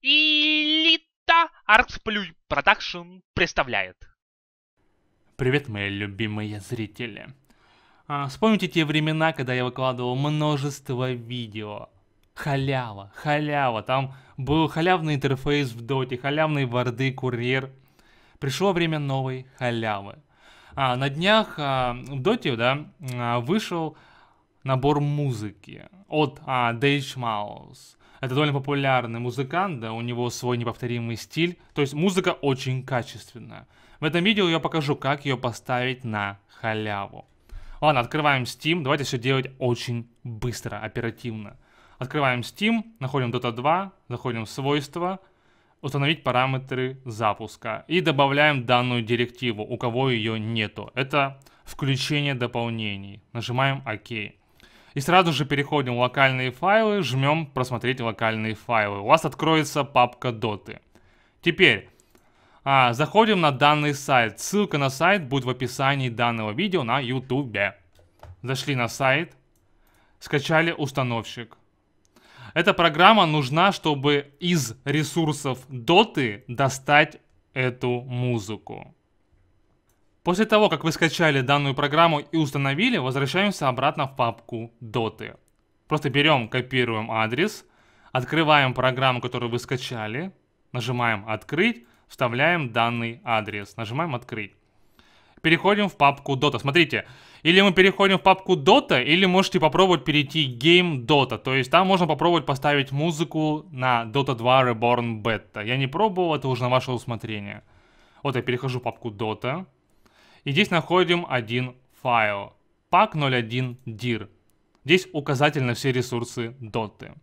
Элита Артсплюй Продакшн представляет. Привет, мои любимые зрители. А, вспомните те времена, когда я выкладывал множество видео. Халява, халява. Там был халявный интерфейс в доте, халявный варды, курьер. Пришло время новой халявы. А, на днях а, в доте, да, а, вышел набор музыки от а, Dage Mouse. Это довольно популярный музыкант, да, у него свой неповторимый стиль. То есть музыка очень качественная. В этом видео я покажу, как ее поставить на халяву. Ладно, открываем Steam. Давайте все делать очень быстро, оперативно. Открываем Steam, находим Dota 2, заходим в свойства, установить параметры запуска и добавляем данную директиву, у кого ее нету. Это включение дополнений. Нажимаем ОК. И сразу же переходим в локальные файлы, жмем «Просмотреть локальные файлы». У вас откроется папка доты. Теперь а, заходим на данный сайт. Ссылка на сайт будет в описании данного видео на YouTube. Зашли на сайт, скачали установщик. Эта программа нужна, чтобы из ресурсов доты достать эту музыку. После того, как вы скачали данную программу и установили, возвращаемся обратно в папку Доты. Просто берем, копируем адрес, открываем программу, которую вы скачали, нажимаем «Открыть», вставляем данный адрес, нажимаем «Открыть». Переходим в папку Dota. Смотрите, или мы переходим в папку Dota, или можете попробовать перейти Game Dota. То есть там можно попробовать поставить музыку на Dota 2 Reborn Beta. Я не пробовал, это уже на ваше усмотрение. Вот я перехожу в папку Dota. И здесь находим один файл. pack01 dir. Здесь указатель на все ресурсы Dota.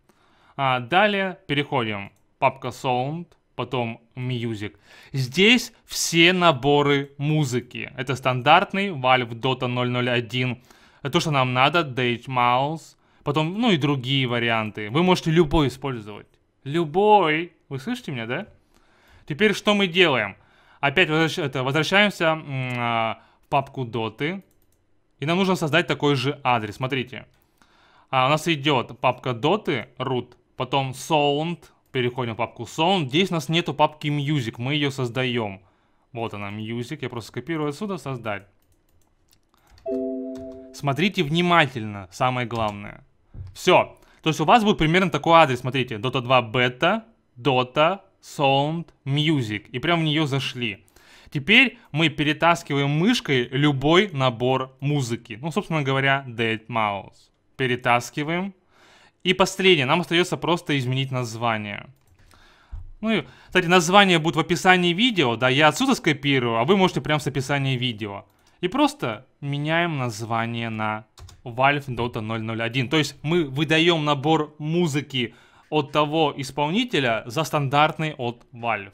А далее переходим. Папка Sound, потом Music. Здесь все наборы музыки. Это стандартный Valve Dota 001. Это То, что нам надо, Date Mouse, потом, ну и другие варианты. Вы можете любой использовать. Любой. Вы слышите меня, да? Теперь что мы делаем? Опять возвращ... это, возвращаемся а, в папку доты. И нам нужно создать такой же адрес. Смотрите. А, у нас идет папка доты, root, потом sound. Переходим в папку sound. Здесь у нас нету папки music. Мы ее создаем. Вот она, music. Я просто скопирую отсюда, создать. Смотрите внимательно, самое главное. Все. То есть у вас будет примерно такой адрес. Смотрите, dota2 beta, dota Sound Music. И прям в нее зашли. Теперь мы перетаскиваем мышкой любой набор музыки. Ну, собственно говоря, Dead Mouse. Перетаскиваем. И последнее. Нам остается просто изменить название. Ну и, кстати, название будет в описании видео. Да, я отсюда скопирую, а вы можете прямо с описания видео. И просто меняем название на Valve Dota 001. То есть мы выдаем набор музыки от того исполнителя за стандартный от Valve.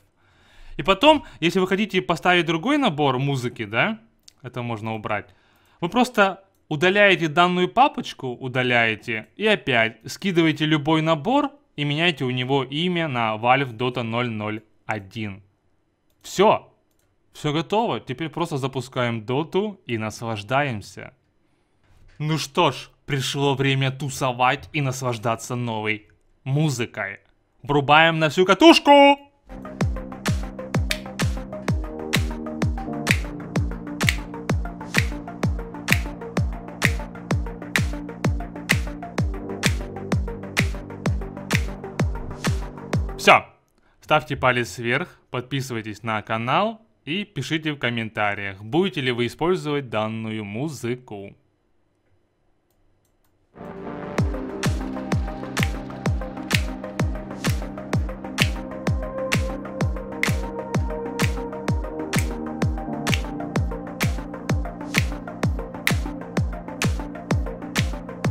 И потом, если вы хотите поставить другой набор музыки, да, это можно убрать, вы просто удаляете данную папочку, удаляете, и опять скидываете любой набор и меняете у него имя на Valve Dota 001. Все, все готово, теперь просто запускаем доту и наслаждаемся. Ну что ж, пришло время тусовать и наслаждаться новой музыкой. Врубаем на всю катушку! Все. Ставьте палец вверх, подписывайтесь на канал и пишите в комментариях, будете ли вы использовать данную музыку.